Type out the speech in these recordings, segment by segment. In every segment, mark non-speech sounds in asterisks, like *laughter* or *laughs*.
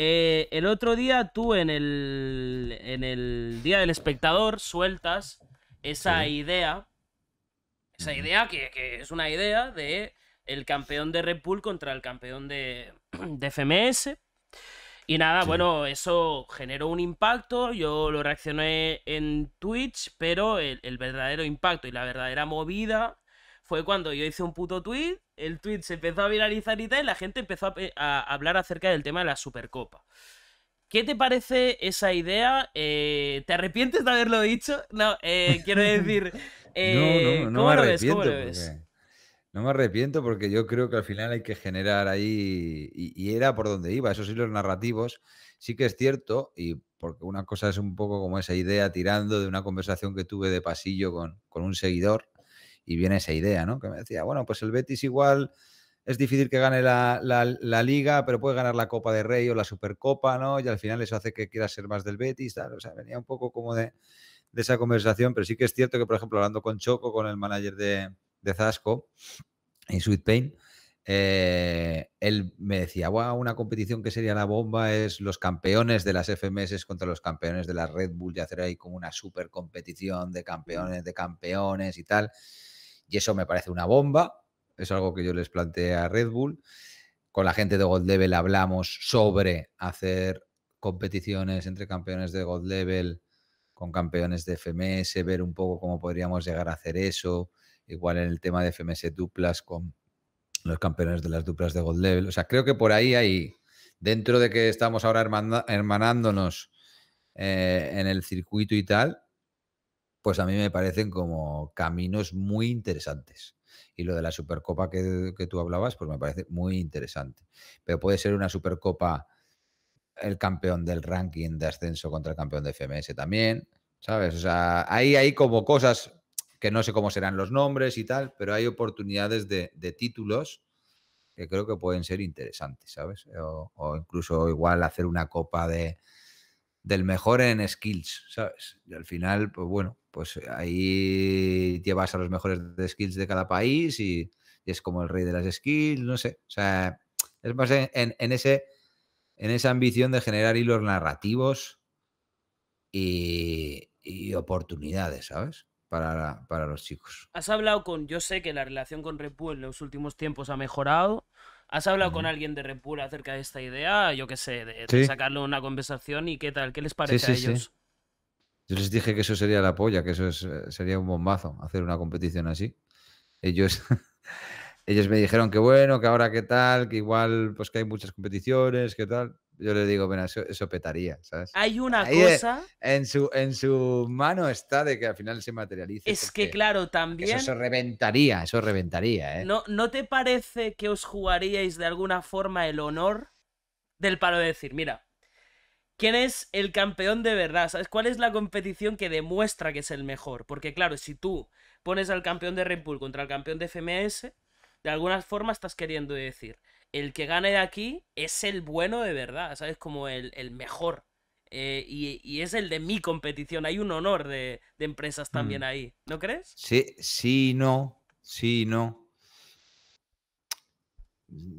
Eh, el otro día tú en el, Día del Espectador sueltas esa idea, esa idea que, es una idea de el campeón de Red Bull contra el campeón de, *clears throat* FMS. Y nada, bueno, eso generó un impacto, yo lo reaccioné en Twitch, pero el, el verdadero impacto y la verdadera movida fue cuando yo hice un puto tweet el tweet se empezó a viralizar y tal, y la gente empezó a, hablar acerca del tema de la Supercopa. ¿Qué te parece esa idea? Eh, ¿Te arrepientes de haberlo dicho? No, eh, *laughs* quiero decir. no, eh, me arrepiento. No me arrepiento porque yo creo que al final hay que generar ahí. Y, era por donde iba, esos los narrativos. Sí que es cierto, y porque una cosa es un poco como esa idea tirando de una conversación que tuve de pasillo con un seguidor y viene esa idea, ¿no? Que me decía, bueno, pues el Betis igual es difícil que gane la, liga, pero puede ganar la Copa de Rey o la Supercopa, ¿no? Y al final eso hace que quiera ser más del Betis, O sea, venía un poco como de, esa conversación, pero sí que es cierto que, por ejemplo, hablando con Choco, con el manager de, Zasco en Sweet Pain, eh, él me decía, bueno, una competición que sería la bomba es los campeones de las FMS contra los campeones de la Red Bull ya hacer ahí como una super competición de campeones, de campeones y tal. Y eso me parece una bomba. Es algo que yo les planteé a Red Bull. Con la gente de God Level hablamos sobre hacer competiciones entre campeones de God Level con campeones de FMS, ver un poco cómo podríamos llegar a hacer eso, igual en el tema de FMS duplas con los campeones de las duplas de God Level. O sea, creo que por ahí hay, dentro de que estamos ahora hermanándonos eh, en el circuito y tal, pues a mí me parecen como caminos muy interesantes. Y lo de la Supercopa que, tú hablabas, pues me parece muy interesante. Pero puede ser una Supercopa el campeón del ranking de ascenso contra el campeón de FMS también, ¿sabes? O sea, ahí hay como cosas que no sé cómo serán los nombres y tal, pero hay oportunidades de, títulos que creo que pueden ser interesantes, ¿sabes? o, incluso igual hacer una copa de, del mejor en skills, ¿sabes? Y al final, pues bueno, pues ahí llevas a los mejores de skills de cada país y, es como el rey de las skills, no sé. O sea, es más en, ese, en esa ambición de generar hilos narrativos y, oportunidades, ¿sabes? Para, para, los chicos. Has hablado con, yo sé que la relación con Bull en los últimos tiempos ha mejorado, ¿Has hablado con alguien de Red acerca de esta idea? Yo qué sé, de, de una conversación y qué tal, ¿qué les parece a ellos? Yo les dije que eso sería la polla, que eso eh, sería un bombazo, hacer una competición así. Ellos, *laughs* ellos me dijeron que bueno, que ahora qué tal, que igual pues que hay muchas competiciones, qué tal yo le digo, bueno, eso, petaría, ¿sabes? Hay una cosa... En su, en su mano está de que al final se materialice. Es que claro, también... Eso reventaría, eso reventaría, ¿eh? ¿No, ¿No te parece que os jugaríais de alguna forma el honor del palo de decir, mira, ¿quién es el campeón de verdad? ¿Sabes cuál es la competición que demuestra que es el mejor? Porque claro, si tú pones al campeón de Red contra el campeón de FMS, de alguna forma estás queriendo decir el que gane de aquí es el bueno de verdad, ¿sabes? Como el, mejor. Eh, y, es el de mi competición. Hay un honor de, empresas también mm. ahí, ¿no crees? Sí, sí, no. Sí, no.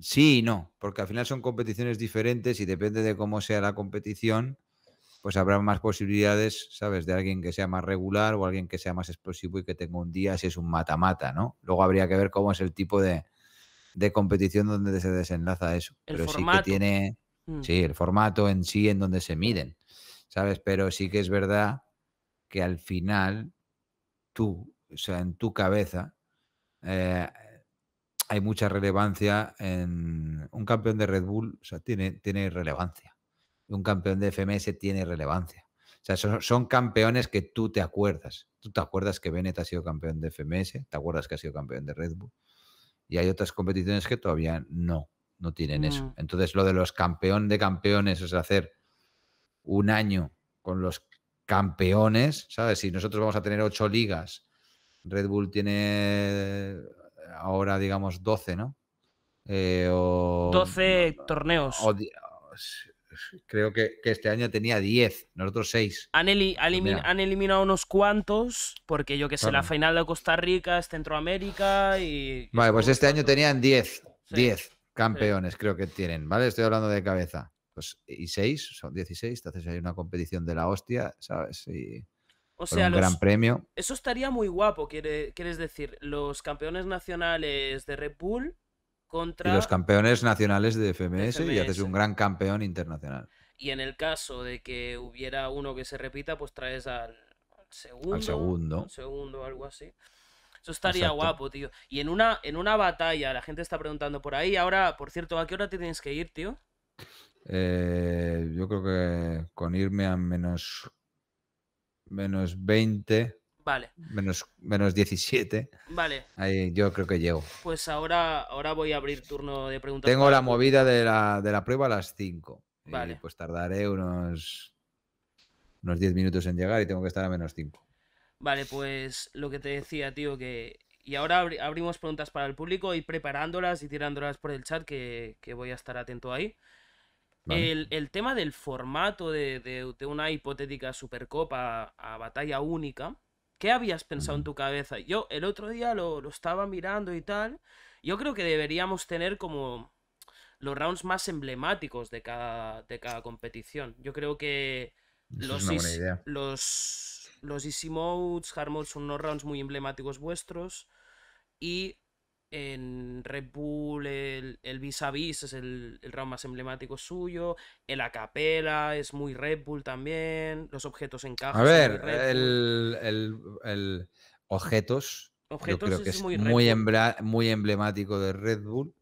Sí no, porque al final son competiciones diferentes y depende de cómo sea la competición, pues habrá más posibilidades, ¿sabes? De alguien que sea más regular o alguien que sea más explosivo y que tenga un día si es un mata-mata, ¿no? Luego habría que ver cómo es el tipo de, de competición donde se desenlaza eso. Pero formato. sí que tiene, mm. el formato en sí en donde se miden, ¿sabes? Pero sí que es verdad que al final tú, o sea, en tu cabeza, eh, hay mucha relevancia en un campeón de Red Bull, o sea, tiene, tiene relevancia. Un campeón de FMS tiene relevancia. O sea, son, son, campeones que tú te acuerdas. Tú te acuerdas que Bennett ha sido campeón de FMS, te acuerdas que ha sido campeón de Red Bull, y hay otras competiciones que todavía no, no tienen eso. Entonces, lo de los campeón de campeones es hacer un año con los campeones, ¿sabes? Si nosotros vamos a tener ocho ligas, Red Bull tiene ahora, digamos, doce, ¿no? Eh, doce torneos. O, creo que, este año tenía 10, nosotros 6. Pues han, eliminado unos cuantos, porque yo que sé, la final de Costa Rica es Centroamérica y... Vale, pues este año tenían 10, 10 campeones creo que tienen, ¿vale? Estoy hablando de cabeza. Pues, y 6, son 16, entonces hay una competición de la hostia, ¿sabes? O sea, gran premio. Eso estaría muy guapo, quieres decir. Los campeones nacionales de Red Bull contra... los campeones nacionales de FMS, y haces un gran campeón internacional. Y en el caso de que hubiera uno que se repita, pues traes al, segundo. segundo. algo así. Eso estaría guapo, tío. Y en una, en una batalla, la gente está preguntando por ahí. Ahora, por cierto, ¿a qué hora te tienes que ir, tío? Eh, yo creo que con irme a menos, menos 20 Vale. Menos, menos 17. Vale. Ahí yo creo que llego. Pues ahora, ahora voy a abrir turno de preguntas. Tengo la movida de la, prueba a las 5. Vale. pues tardaré unos, unos 10 minutos en llegar y tengo que estar a menos 5. Vale, pues lo que te decía, tío, que... Y ahora abrimos preguntas para el público y preparándolas y tirándolas por el chat, que, voy a estar atento ahí. El, tema del formato de, una hipotética supercopa a batalla única, ¿Qué habías pensado en tu cabeza? Yo el otro día lo, estaba mirando y tal. Yo creo que deberíamos tener como los rounds más emblemáticos de cada, de cada competición. Yo creo que los, los, Easy Modes, Hard son unos rounds muy emblemáticos vuestros. Y en Red Bull, el el vis a vis es el, el round más emblemático suyo, el a capela es muy Red Bull también, los objetos en caja. A ver, el, objetos, creo que es muy, muy, emblemático de Red Bull.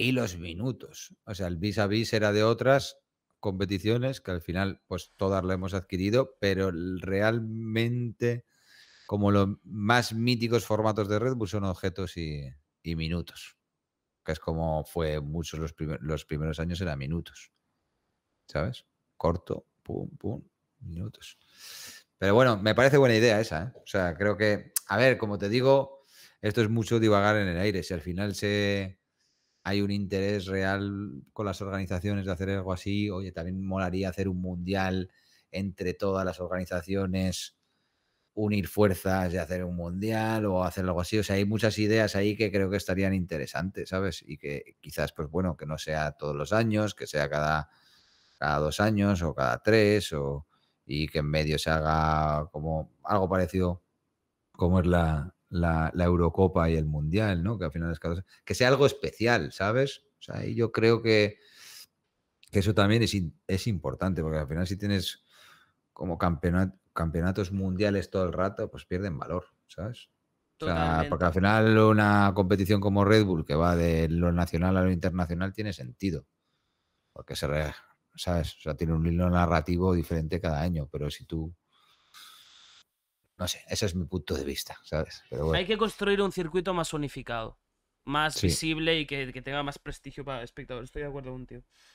Y los minutos. O sea, el vis a vis era de otras competiciones que al final, pues todas lo hemos adquirido, pero realmente como los más míticos formatos de Red Bull son objetos y, y minutos que es como fue muchos los, los primeros años, era minutos. ¿Sabes? Corto, pum, pum, minutos. Pero bueno, me parece buena idea esa. ¿eh? O sea, creo que, a ver, como te digo, esto es mucho divagar en el aire. Si al final se hay un interés real con las organizaciones de hacer algo así, oye, también molaría hacer un mundial entre todas las organizaciones unir fuerzas y hacer un mundial o hacer algo así. O sea, hay muchas ideas ahí que creo que estarían interesantes, ¿sabes? Y que quizás, pues bueno, que no sea todos los años, que sea cada, dos años o cada tres, y que en medio se haga como algo parecido como es la, la, Eurocopa y el Mundial, ¿no? Que al final es cada que sea algo especial, ¿sabes? O sea, y yo creo que, eso también es, es importante, porque al final si tienes como campeonato, campeonatos mundiales todo el rato, pues pierden valor, ¿sabes? O porque al final una competición como Red Bull, que va de lo nacional a lo internacional, tiene sentido. Porque se ¿sabes? O sea, tiene un hilo narrativo diferente cada año. Pero si tú. No sé, ese es mi punto de vista, ¿sabes? Hay que construir un circuito más unificado, más visible y que, tenga más prestigio para el espectador. Estoy de acuerdo un con tío